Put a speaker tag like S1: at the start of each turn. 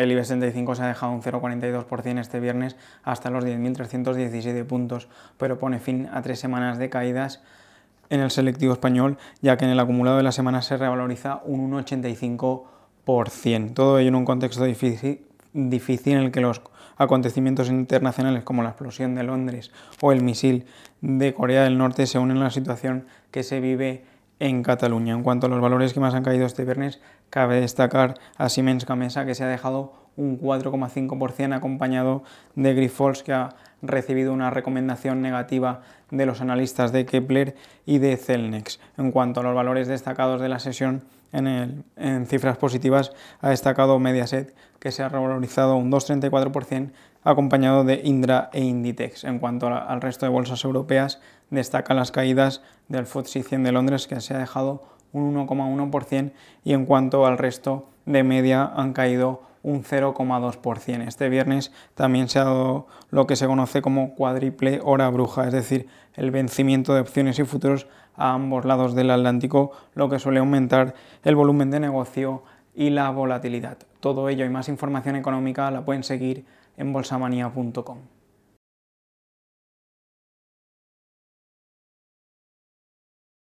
S1: El IBEX 35 se ha dejado un 0,42% este viernes hasta los 10.317 puntos, pero pone fin a tres semanas de caídas en el selectivo español, ya que en el acumulado de la semana se revaloriza un 1,85%. Todo ello en un contexto difícil, difícil en el que los acontecimientos internacionales como la explosión de Londres o el misil de Corea del Norte se unen a la situación que se vive en Cataluña. En cuanto a los valores que más han caído este viernes, cabe destacar a Siemens camesa que se ha dejado un 4,5% acompañado de Grifols que ha recibido una recomendación negativa de los analistas de Kepler y de Celnex. En cuanto a los valores destacados de la sesión, en, cifras positivas ha destacado Mediaset, que se ha revalorizado un 2,34%, acompañado de Indra e Inditex. En cuanto al resto de bolsas europeas, destacan las caídas del FTSE 100 de Londres, que se ha dejado un 1,1%, y en cuanto al resto de media han caído un 0,2%. Este viernes también se ha dado lo que se conoce como cuádruple hora bruja, es decir, el vencimiento de opciones y futuros a ambos lados del Atlántico, lo que suele aumentar el volumen de negocio y la volatilidad. Todo ello y más información económica la pueden seguir en bolsamanía.com.